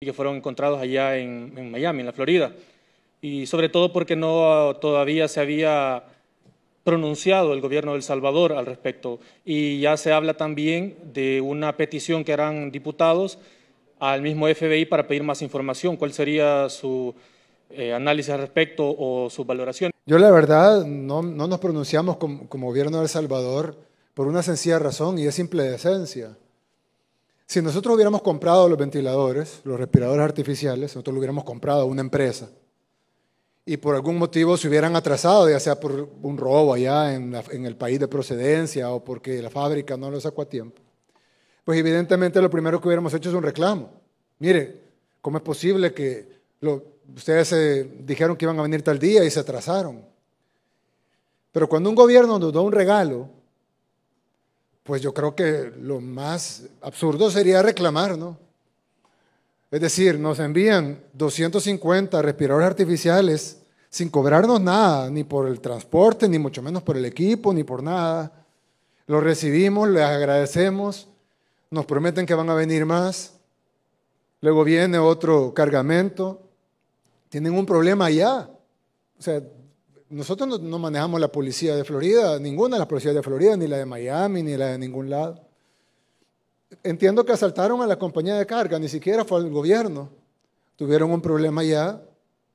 que fueron encontrados allá en, Miami, en la Florida. Y sobre todo porque no ah, todavía se había pronunciado el gobierno del Salvador al respecto. Y ya se habla también de una petición que harán diputados al mismo FBI para pedir más información. ¿Cuál sería su eh, análisis al respecto o su valoración? Yo la verdad no, nos pronunciamos como, gobierno del Salvador por una sencilla razón y es simple decencia. Si nosotros hubiéramos comprado los ventiladores, los respiradores artificiales, nosotros lo hubiéramos comprado a una empresa y por algún motivo se hubieran atrasado, ya sea por un robo allá en, el país de procedencia o porque la fábrica no lo sacó a tiempo, pues evidentemente lo primero que hubiéramos hecho es un reclamo. Mire, ¿cómo es posible que ustedes dijeron que iban a venir tal día y se atrasaron? Pero cuando un gobierno nos da un regalo, pues yo creo que lo más absurdo sería reclamar, ¿no? Es decir, nos envían 250 respiradores artificiales sin cobrarnos nada, ni por el transporte, ni mucho menos por el equipo, ni por nada. Los recibimos, les agradecemos, nos prometen que van a venir más. Luego viene otro cargamento. Tienen un problema allá. O sea, nosotros no, manejamos la policía de Florida, ninguna de las policías de Florida, ni la de Miami, ni la de ningún lado. Entiendo que asaltaron a la compañía de carga, ni siquiera fue al gobierno. Tuvieron un problema ya,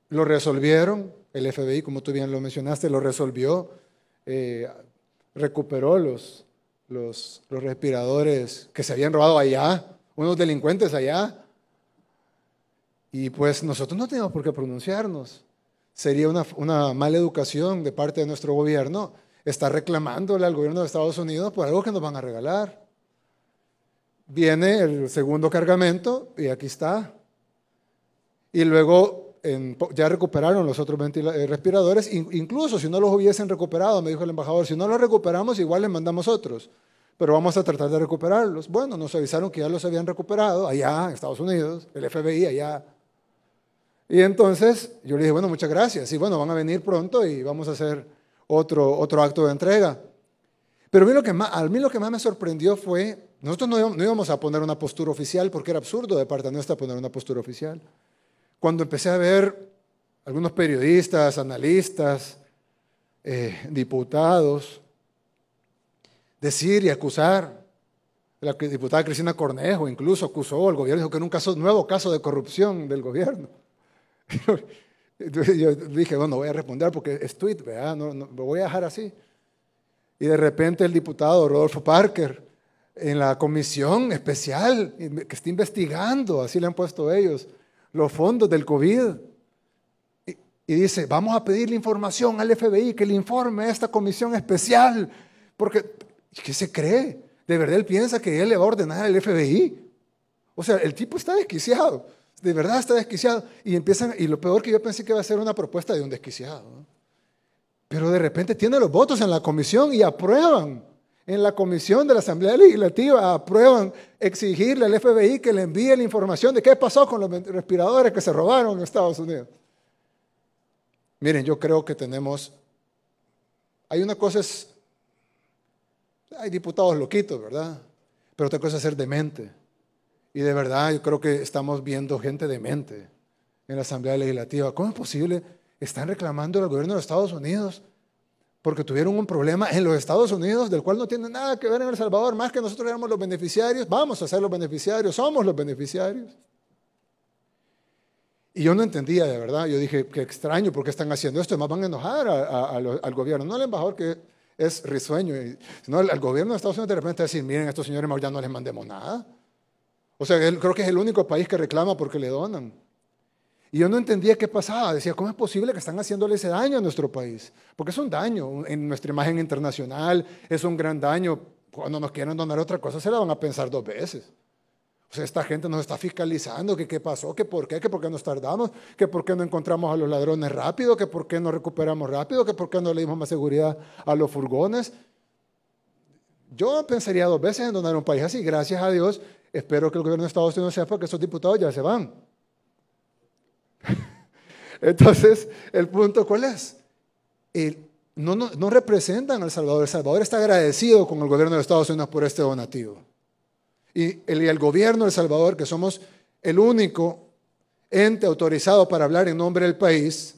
lo resolvieron, el FBI, como tú bien lo mencionaste, lo resolvió, eh, recuperó los, los, los respiradores que se habían robado allá, unos delincuentes allá. Y pues nosotros no tenemos por qué pronunciarnos sería una, mala educación de parte de nuestro gobierno estar reclamándole al gobierno de Estados Unidos por algo que nos van a regalar. Viene el segundo cargamento y aquí está. Y luego ya recuperaron los otros eh, respiradores. Incluso si no los hubiesen recuperado, me dijo el embajador, si no los recuperamos, igual les mandamos otros. Pero vamos a tratar de recuperarlos. Bueno, nos avisaron que ya los habían recuperado allá en Estados Unidos, el FBI allá. Y entonces yo le dije, bueno, muchas gracias. Y bueno, van a venir pronto y vamos a hacer otro, otro acto de entrega. Pero a mí, lo que más, me sorprendió fue, nosotros no, íbamos a poner una postura oficial porque era absurdo de parte nuestra poner una postura oficial. Cuando empecé a ver algunos periodistas, analistas, eh, diputados, decir y acusar. La diputada Cristina Cornejo incluso acusó al gobierno, dijo que era un nuevo caso de corrupción del gobierno yo dije, bueno, voy a responder porque es tweet, ¿verdad? No, lo voy a dejar así. Y de repente el diputado Rodolfo Parker, en la comisión especial que está investigando, así le han puesto ellos, los fondos del COVID, y, y dice, vamos a pedirle información al FBI, que le informe a esta comisión especial, porque, ¿qué se cree? ¿De verdad él piensa que él le va a ordenar al FBI? O sea, el tipo está desquiciado de verdad está desquiciado. Y empiezan, y lo peor que yo pensé que iba a ser una propuesta de un desquiciado. Pero de repente tiene los votos en la comisión y aprueban. En la comisión de la Asamblea Legislativa aprueban exigirle al FBI que le envíe la información de qué pasó con los respiradores que se robaron en Estados Unidos. Miren, yo creo que tenemos. Hay una cosa es. Hay diputados loquitos, ¿verdad? Pero otra cosa es ser demente. Y de verdad, yo creo que estamos viendo gente demente en la Asamblea Legislativa. ¿Cómo es posible? Están reclamando al gobierno de los Estados Unidos porque tuvieron un problema en los Estados Unidos del cual no tiene nada que ver en El Salvador, más que nosotros éramos los beneficiarios, vamos a ser los beneficiarios, somos los beneficiarios. Y yo no entendía de verdad, yo dije, qué extraño, ¿por qué están haciendo esto? Más van a enojar al gobierno, no al embajador que es risueño, sino al, gobierno de Estados Unidos de repente decir, miren, estos señores ya no les mandemos nada. O sea, creo que es el único país que reclama porque le donan. Y yo no entendía qué pasaba. Decía, ¿cómo es posible que están haciéndole ese daño a nuestro país? Porque es un daño en nuestra imagen internacional, es un gran daño. Cuando nos quieran donar otra cosa, se la van a pensar dos veces. O sea, esta gente nos está fiscalizando, que qué pasó, que por qué, que por qué nos tardamos, que por qué no encontramos a los ladrones rápido, que por qué no recuperamos rápido, que por qué no le dimos más seguridad a los furgones. Yo pensaría dos veces en donar un país así. Gracias a Dios, Espero que el gobierno de Estados Unidos sea porque esos diputados ya se van. Entonces, el punto, ¿cuál es? no, no, no, representan al Salvador. El Salvador está agradecido con el gobierno de Estados Unidos por este donativo. Y el, gobierno de El Salvador, que somos el único ente autorizado para hablar en nombre del país,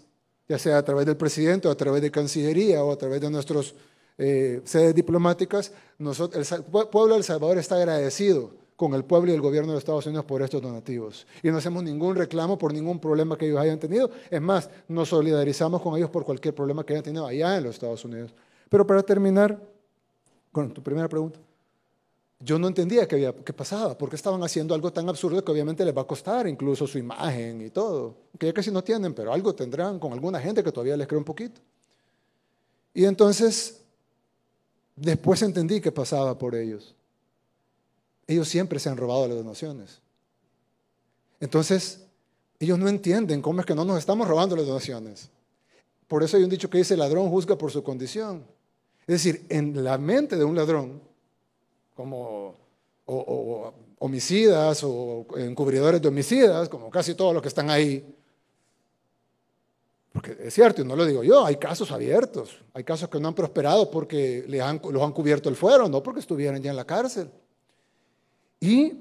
ya sea a través del presidente o a través de Cancillería o a través de nuestras eh, sedes diplomáticas, el, pueblo de El Salvador está agradecido con el pueblo y el gobierno de Estados Unidos por estos donativos. Y no hacemos ningún reclamo por ningún problema que ellos hayan tenido. Es más, nos solidarizamos con ellos por cualquier problema que hayan tenido allá en los Estados Unidos. Pero para terminar, con tu primera pregunta, yo no entendía qué, había, qué pasaba, porque estaban haciendo algo tan absurdo que obviamente les va a costar incluso su imagen y todo, que ya casi no tienen, pero algo tendrán con alguna gente que todavía les cree un poquito. Y entonces, después entendí qué pasaba por ellos. Ellos siempre se han robado las donaciones. Entonces, ellos no entienden cómo es que no nos estamos robando las donaciones. Por eso hay un dicho que dice, el ladrón juzga por su condición. Es decir, en la mente de un ladrón, como homicidas o encubridores de homicidas, como casi todos los que están ahí, porque es cierto, y no lo digo yo, hay casos abiertos, hay casos que no han prosperado porque los han cubierto el fuero, no porque estuvieran ya en la cárcel. Y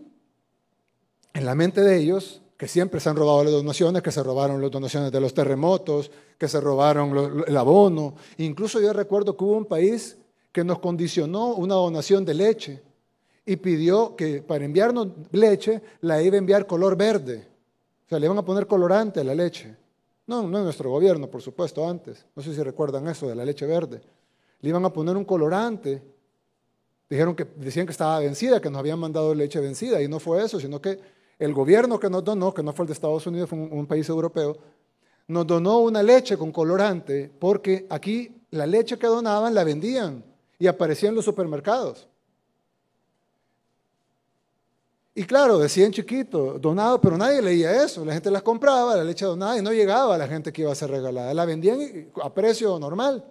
en la mente de ellos, que siempre se han robado las donaciones, que se robaron las donaciones de los terremotos, que se robaron el abono. Incluso yo recuerdo que hubo un país que nos condicionó una donación de leche y pidió que para enviarnos leche la iba a enviar color verde. O sea, le iban a poner colorante a la leche. No, no es nuestro gobierno, por supuesto, antes. No sé si recuerdan eso de la leche verde. Le iban a poner un colorante Dijeron que, decían que estaba vencida, que nos habían mandado leche vencida, y no fue eso, sino que el gobierno que nos donó, que no fue el de Estados Unidos, fue un, país europeo, nos donó una leche con colorante, porque aquí la leche que donaban la vendían y aparecía en los supermercados. Y claro, decían chiquito, donado, pero nadie leía eso. La gente las compraba, la leche donada, y no llegaba a la gente que iba a ser regalada. La vendían a precio normal.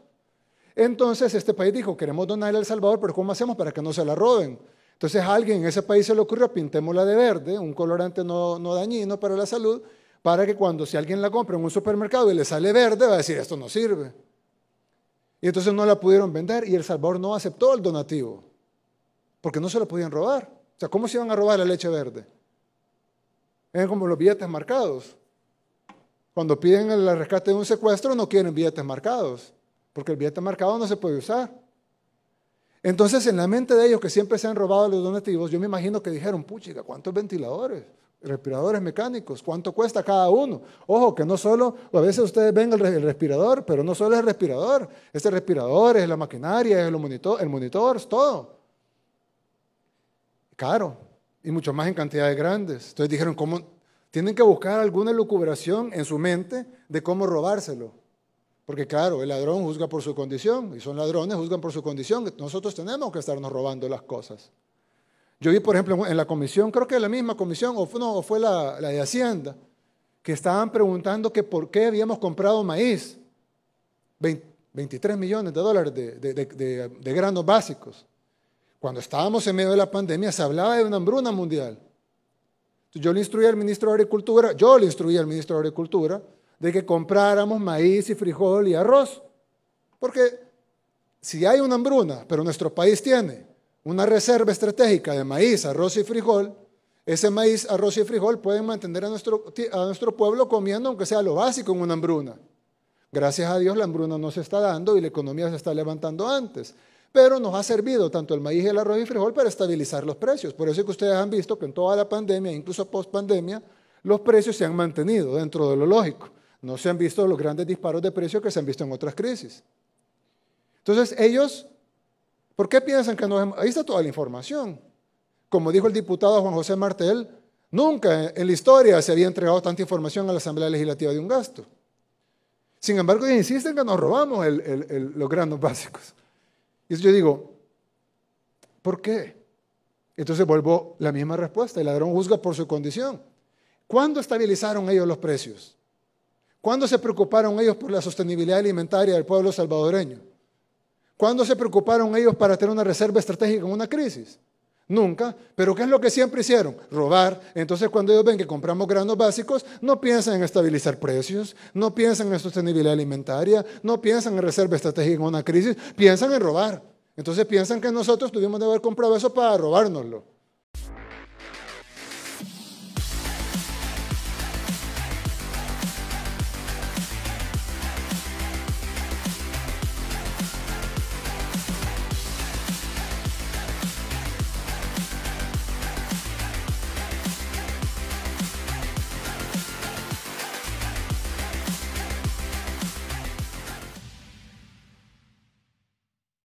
Entonces este país dijo, queremos donarle al Salvador, pero ¿cómo hacemos para que no se la roben? Entonces a alguien en ese país se le ocurrió, pintémosla de verde, un colorante no, dañino para la salud, para que cuando si alguien la compra en un supermercado y le sale verde, va a decir, esto no sirve. Y entonces no la pudieron vender y El Salvador no aceptó el donativo, porque no se la podían robar. O sea, ¿cómo se iban a robar la leche verde? Es como los billetes marcados. Cuando piden el rescate de un secuestro no quieren billetes marcados porque el billete marcado no se puede usar. Entonces, en la mente de ellos que siempre se han robado los donativos, yo me imagino que dijeron, puchiga, ¿cuántos ventiladores? Respiradores mecánicos, ¿cuánto cuesta cada uno? Ojo, que no solo, a veces ustedes ven el, respirador, pero no solo es el respirador, es este respirador, es la maquinaria, es el monitor, el monitor, es todo. Caro, y mucho más en cantidades grandes. Entonces dijeron, ¿cómo? Tienen que buscar alguna lucubración en su mente de cómo robárselo. Porque claro, el ladrón juzga por su condición, y son ladrones, juzgan por su condición. Nosotros tenemos que estarnos robando las cosas. Yo vi, por ejemplo, en la comisión, creo que es la misma comisión, o fue, fue la, de Hacienda, que estaban preguntando que por qué habíamos comprado maíz, 23 millones de dólares de, de, granos básicos. Cuando estábamos en medio de la pandemia se hablaba de una hambruna mundial. Yo le instruí al ministro de Agricultura, yo le instruí al ministro de Agricultura de que compráramos maíz y frijol y arroz. Porque si hay una hambruna, pero nuestro país tiene una reserva estratégica de maíz, arroz y frijol, ese maíz, arroz y frijol pueden mantener a nuestro, pueblo comiendo, aunque sea lo básico, en una hambruna. Gracias a Dios la hambruna no se está dando y la economía se está levantando antes. Pero nos ha servido tanto el maíz, y el arroz y frijol para estabilizar los precios. Por eso es que ustedes han visto que en toda la pandemia, incluso post pandemia, los precios se han mantenido dentro de lo lógico. No se han visto los grandes disparos de precios que se han visto en otras crisis. Entonces ellos, ¿por qué piensan que no? Ahí está toda la información. Como dijo el diputado Juan José Martel, nunca en la historia se había entregado tanta información a la Asamblea Legislativa de un gasto. Sin embargo, ellos insisten que nos robamos los granos básicos. Y yo digo, ¿por qué? Entonces vuelvo la misma respuesta, el ladrón juzga por su condición. ¿Cuándo estabilizaron ellos los precios? ¿Cuándo se preocuparon ellos por la sostenibilidad alimentaria del pueblo salvadoreño? ¿Cuándo se preocuparon ellos para tener una reserva estratégica en una crisis? Nunca. Pero ¿qué es lo que siempre hicieron? Robar. Entonces cuando ellos ven que compramos granos básicos, no piensan en estabilizar precios, no piensan en sostenibilidad alimentaria, no piensan en reserva estratégica en una crisis, piensan en robar. Entonces piensan que nosotros tuvimos de haber comprado eso para robárnoslo.